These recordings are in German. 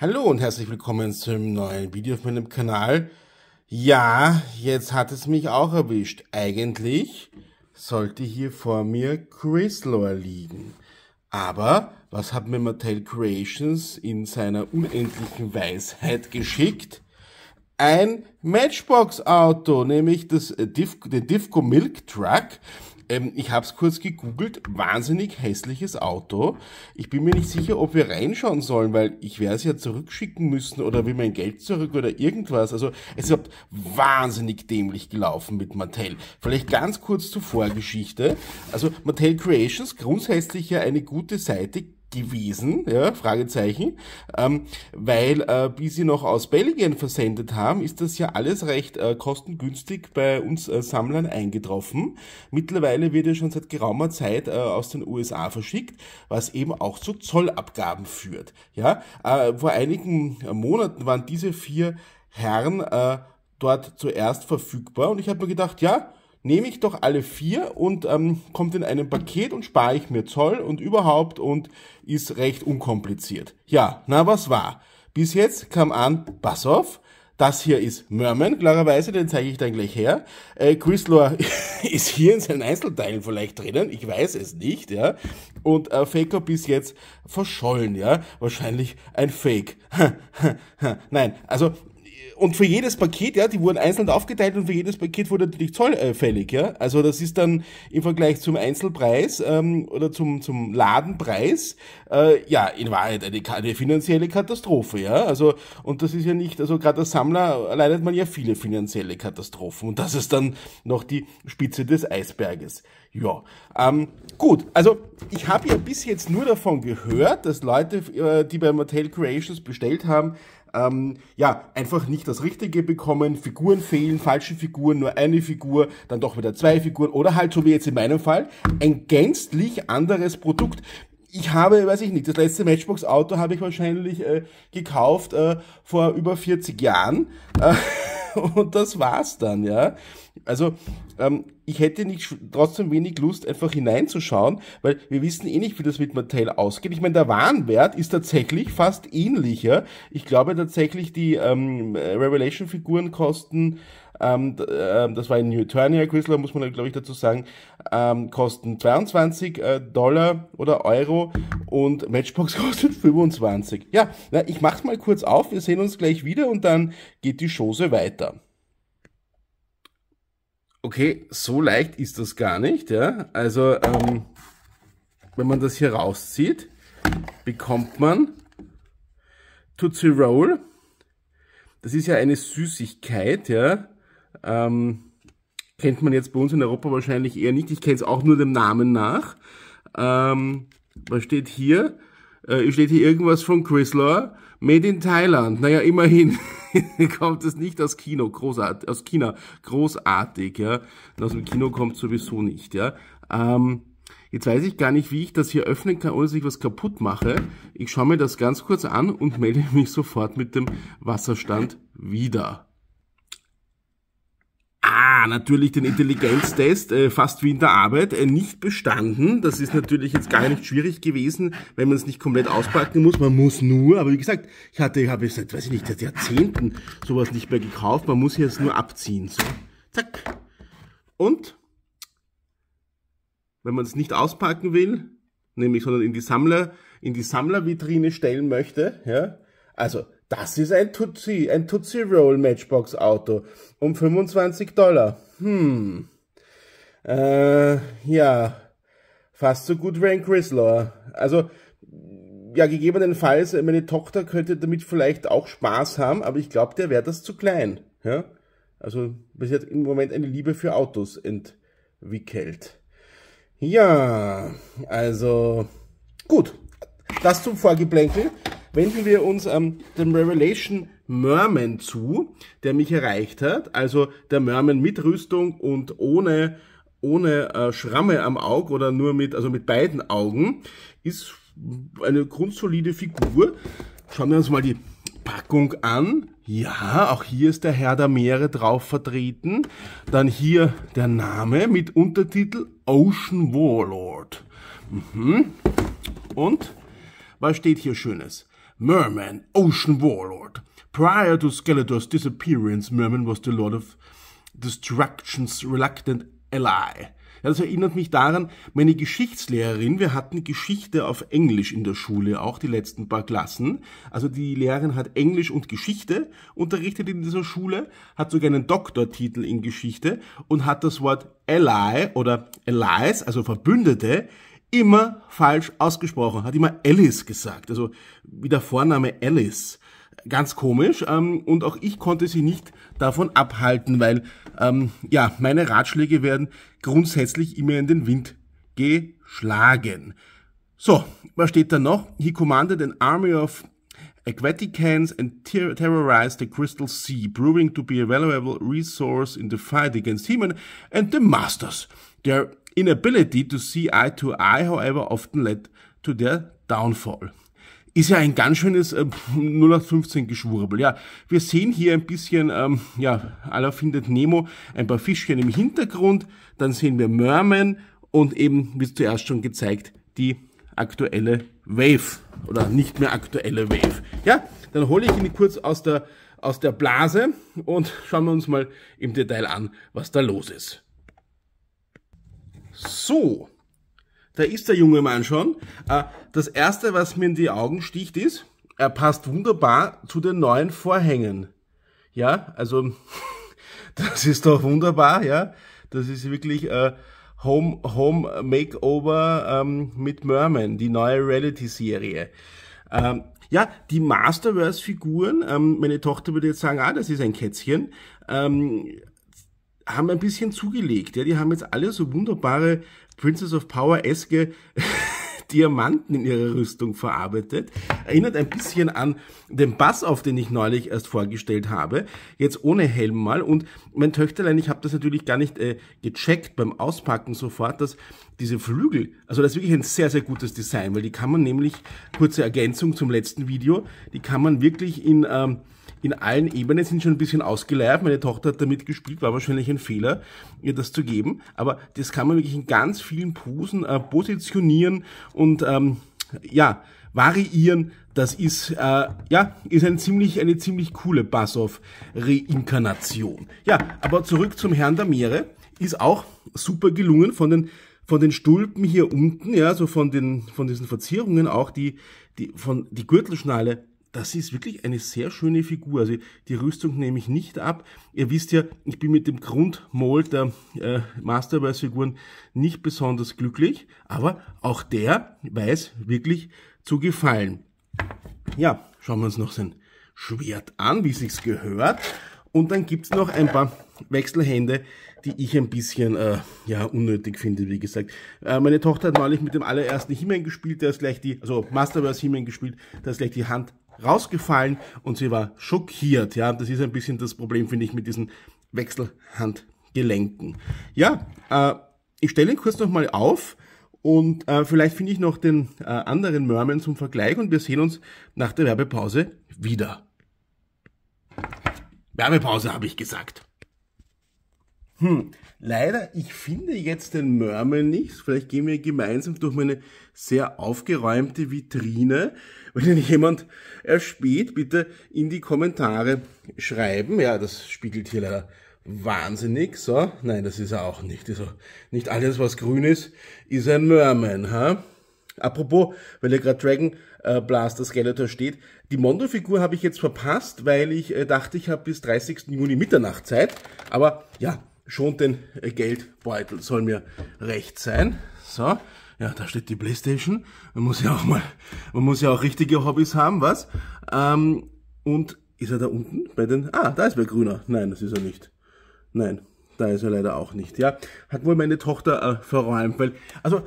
Hallo und herzlich willkommen zu einem neuen Video auf meinem Kanal. Ja, jetzt hat es mich auch erwischt. Eigentlich sollte hier vor mir Chrislore liegen. Aber was hat mir Mattel Creations in seiner unendlichen Weisheit geschickt? Ein Matchbox-Auto, nämlich das, äh, den Divco Milk Truck ähm, ich habe es kurz gegoogelt, wahnsinnig hässliches Auto. Ich bin mir nicht sicher, ob wir reinschauen sollen, weil ich werde es ja zurückschicken müssen oder will mein Geld zurück oder irgendwas. Also es ist wahnsinnig dämlich gelaufen mit Mattel. Vielleicht ganz kurz zur Vorgeschichte. Also Mattel Creations, grundsätzlich ja eine gute Seite, gewesen, ja, Fragezeichen, ähm, weil äh, wie sie noch aus Belgien versendet haben, ist das ja alles recht äh, kostengünstig bei uns äh, Sammlern eingetroffen. Mittlerweile wird ja schon seit geraumer Zeit äh, aus den USA verschickt, was eben auch zu Zollabgaben führt. Ja, äh, vor einigen Monaten waren diese vier Herren äh, dort zuerst verfügbar und ich habe mir gedacht, ja, nehme ich doch alle vier und ähm, kommt in einem Paket und spare ich mir Zoll und überhaupt und ist recht unkompliziert. Ja, na was war? Bis jetzt kam an, pass auf, das hier ist Merman, klarerweise, den zeige ich dann gleich her. Äh, Quislor ist hier in seinen Einzelteilen vielleicht drinnen, ich weiß es nicht, ja. Und äh, Faker bis jetzt verschollen, ja. Wahrscheinlich ein Fake. Nein, also und für jedes Paket, ja, die wurden einzeln aufgeteilt und für jedes Paket wurde natürlich zollfällig, ja. Also das ist dann im Vergleich zum Einzelpreis ähm, oder zum, zum Ladenpreis, äh, ja, in Wahrheit eine, eine finanzielle Katastrophe, ja. Also, und das ist ja nicht, also gerade als Sammler leidet man ja viele finanzielle Katastrophen und das ist dann noch die Spitze des Eisberges. Ja, ähm, gut. Also ich habe ja bis jetzt nur davon gehört, dass Leute, äh, die bei Mattel Creations bestellt haben, ähm, ja, einfach nicht das Richtige bekommen, Figuren fehlen, falsche Figuren, nur eine Figur, dann doch wieder zwei Figuren oder halt, so wie jetzt in meinem Fall, ein gänzlich anderes Produkt ich habe, weiß ich nicht, das letzte Matchbox-Auto habe ich wahrscheinlich äh, gekauft äh, vor über 40 Jahren. Äh, und das war's dann, ja. Also ähm, ich hätte nicht trotzdem wenig Lust, einfach hineinzuschauen, weil wir wissen eh nicht, wie das mit Mattel ausgeht. Ich meine, der Warenwert ist tatsächlich fast ähnlicher. Ich glaube tatsächlich, die ähm, Revelation-Figuren kosten ähm, ähm, das war in New Eternia Chrysler, muss man glaube ich dazu sagen, ähm, kosten 22 äh, Dollar oder Euro und Matchbox kostet 25. Ja, na, ich mach's mal kurz auf, wir sehen uns gleich wieder und dann geht die Chose weiter. Okay, so leicht ist das gar nicht, ja. Also, ähm, wenn man das hier rauszieht, bekommt man Tootsie Roll. Das ist ja eine Süßigkeit, ja. Ähm, kennt man jetzt bei uns in Europa wahrscheinlich eher nicht. Ich kenne es auch nur dem Namen nach. Ähm, was steht hier? Äh, steht hier irgendwas von Chrysler? Made in Thailand. Naja, immerhin kommt es nicht aus Kino, großartig, aus China, großartig, ja. aus dem Kino kommt sowieso nicht, ja. Ähm, jetzt weiß ich gar nicht, wie ich das hier öffnen kann, ohne dass ich was kaputt mache. Ich schaue mir das ganz kurz an und melde mich sofort mit dem Wasserstand wieder. Ja, ah, natürlich den Intelligenztest, äh, fast wie in der Arbeit, äh, nicht bestanden. Das ist natürlich jetzt gar nicht schwierig gewesen, wenn man es nicht komplett auspacken muss. Man muss nur, aber wie gesagt, ich hatte, ich habe seit, weiß ich nicht, seit Jahrzehnten sowas nicht mehr gekauft. Man muss hier jetzt nur abziehen. So, zack. Und wenn man es nicht auspacken will, nämlich sondern in die Sammler, in die Sammlervitrine stellen möchte, ja, also das ist ein Tutsi, ein Tutsi Roll Matchbox Auto um 25 Dollar. Hm. Äh, ja. Fast so gut wie ein Chrysler. Also, ja, gegebenenfalls, meine Tochter könnte damit vielleicht auch Spaß haben, aber ich glaube, der wäre das zu klein. Ja? Also, sie hat im Moment eine Liebe für Autos entwickelt. Ja, also, gut. Das zum Vorgeplänkel wenden wir uns ähm, dem Revelation Merman zu, der mich erreicht hat. Also der Merman mit Rüstung und ohne, ohne äh, Schramme am Auge oder nur mit, also mit beiden Augen, ist eine grundsolide Figur. Schauen wir uns mal die Packung an. Ja, auch hier ist der Herr der Meere drauf vertreten. Dann hier der Name mit Untertitel Ocean Warlord. Mhm. Und was steht hier Schönes? Merman, Ocean Warlord. Prior to Skeletor's disappearance, Merman was the Lord of Destruction's reluctant ally. Ja, das erinnert mich daran, meine Geschichtslehrerin, wir hatten Geschichte auf Englisch in der Schule, auch die letzten paar Klassen. Also die Lehrerin hat Englisch und Geschichte unterrichtet in dieser Schule, hat sogar einen Doktortitel in Geschichte und hat das Wort Ally oder Allies, also Verbündete, immer falsch ausgesprochen, hat immer Alice gesagt, also wie der Vorname Alice. Ganz komisch ähm, und auch ich konnte sie nicht davon abhalten, weil ähm, ja, meine Ratschläge werden grundsätzlich immer in den Wind geschlagen. So, was steht da noch? He commanded an army of Aquaticans and ter terrorized the Crystal Sea, proving to be a valuable resource in the fight against Heman and the Masters. Their inability to see eye to eye, however, often led to their downfall. Ist ja ein ganz schönes äh, 0815 Geschwurbel. Ja, wir sehen hier ein bisschen, ähm, ja, aller findet Nemo, ein paar Fischchen im Hintergrund, dann sehen wir Merman und eben, wie zuerst schon gezeigt, die aktuelle Wave oder nicht mehr aktuelle Wave. Ja, dann hole ich ihn kurz aus der, aus der Blase und schauen wir uns mal im Detail an, was da los ist. So, da ist der junge Mann schon. Äh, das erste, was mir in die Augen sticht, ist, er passt wunderbar zu den neuen Vorhängen. Ja, also das ist doch wunderbar, ja. Das ist wirklich äh, Home, Home Makeover ähm, mit Merman, die neue Reality-Serie. Ähm, ja, die Masterverse-Figuren, ähm, meine Tochter würde jetzt sagen, ah, das ist ein Kätzchen. Ähm, haben ein bisschen zugelegt. Ja, die haben jetzt alle so wunderbare Princess of Power-eske Diamanten in ihrer Rüstung verarbeitet. Erinnert ein bisschen an den Bass, auf den ich neulich erst vorgestellt habe. Jetzt ohne Helm mal. Und mein Töchterlein, ich habe das natürlich gar nicht äh, gecheckt beim Auspacken sofort, dass diese Flügel, also das ist wirklich ein sehr, sehr gutes Design, weil die kann man nämlich, kurze Ergänzung zum letzten Video, die kann man wirklich in... Ähm, in allen Ebenen sind schon ein bisschen ausgeleiert. Meine Tochter hat damit gespielt, war wahrscheinlich ein Fehler, ihr das zu geben. Aber das kann man wirklich in ganz vielen Posen äh, positionieren und ähm, ja, variieren. Das ist äh, ja ist ein ziemlich eine ziemlich coole Bassoff Reinkarnation. Ja, aber zurück zum Herrn der Meere ist auch super gelungen von den von den Stulpen hier unten, ja, so von den von diesen Verzierungen auch die die von die Gürtelschnalle das ist wirklich eine sehr schöne Figur. Also die Rüstung nehme ich nicht ab. Ihr wisst ja, ich bin mit dem Grundmold der äh, Masterverse-Figuren nicht besonders glücklich, aber auch der weiß wirklich zu gefallen. Ja, schauen wir uns noch sein Schwert an, wie sich's gehört. Und dann gibt's noch ein paar Wechselhände, die ich ein bisschen äh, ja, unnötig finde, wie gesagt. Äh, meine Tochter hat neulich mit dem allerersten Himmel gespielt, der ist gleich die, also Masterverse Himmel gespielt, der ist gleich die Hand rausgefallen und sie war schockiert. Ja, das ist ein bisschen das Problem, finde ich, mit diesen Wechselhandgelenken. Ja, äh, ich stelle ihn kurz nochmal auf und äh, vielleicht finde ich noch den äh, anderen Merman zum Vergleich und wir sehen uns nach der Werbepause wieder. Werbepause habe ich gesagt. Hm, leider, ich finde jetzt den Mörmel nicht. Vielleicht gehen wir gemeinsam durch meine sehr aufgeräumte Vitrine. Wenn jemand erspäht, bitte in die Kommentare schreiben. Ja, das spiegelt hier leider wahnsinnig. So, nein, das ist er auch nicht. Also nicht alles, was grün ist, ist ein Merman. Ha? Apropos, weil ja gerade Dragon äh, Blaster Skeletor steht, die Mondo-Figur habe ich jetzt verpasst, weil ich äh, dachte, ich habe bis 30. Juni Mitternacht Zeit. Aber ja, Schon den äh, Geldbeutel, soll mir recht sein. So, ja, da steht die Playstation. Man muss ja auch mal, man muss ja auch richtige Hobbys haben, was? Ähm, und ist er da unten bei den, ah, da ist wer Grüner. Nein, das ist er nicht. Nein, da ist er leider auch nicht, ja. Hat wohl meine Tochter äh, verräumt, weil, also,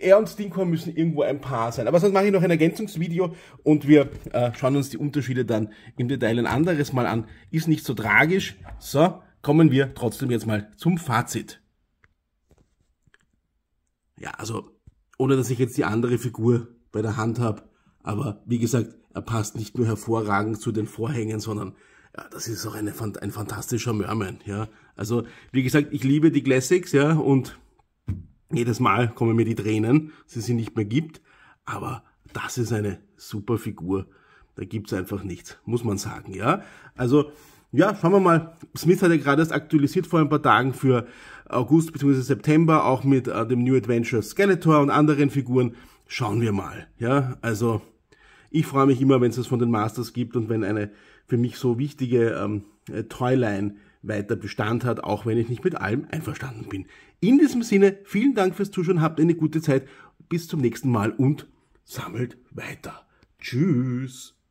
er und Stinkhorn müssen irgendwo ein Paar sein. Aber sonst mache ich noch ein Ergänzungsvideo und wir äh, schauen uns die Unterschiede dann im Detail ein anderes Mal an. Ist nicht so tragisch. So, kommen wir trotzdem jetzt mal zum Fazit. Ja, also ohne dass ich jetzt die andere Figur bei der Hand habe, aber wie gesagt, er passt nicht nur hervorragend zu den Vorhängen, sondern ja, das ist auch eine, ein fantastischer Merman, ja. Also, wie gesagt, ich liebe die Classics, ja, und jedes Mal kommen mir die Tränen, dass es sie nicht mehr gibt, aber das ist eine super Figur. Da gibt's einfach nichts, muss man sagen, ja. Also, ja, schauen wir mal. Smith hat ja gerade erst aktualisiert vor ein paar Tagen für August bzw. September, auch mit äh, dem New Adventure Skeletor und anderen Figuren. Schauen wir mal. Ja, also ich freue mich immer, wenn es das von den Masters gibt und wenn eine für mich so wichtige ähm, äh, Toyline weiter Bestand hat, auch wenn ich nicht mit allem einverstanden bin. In diesem Sinne, vielen Dank fürs Zuschauen, habt eine gute Zeit, bis zum nächsten Mal und sammelt weiter. Tschüss.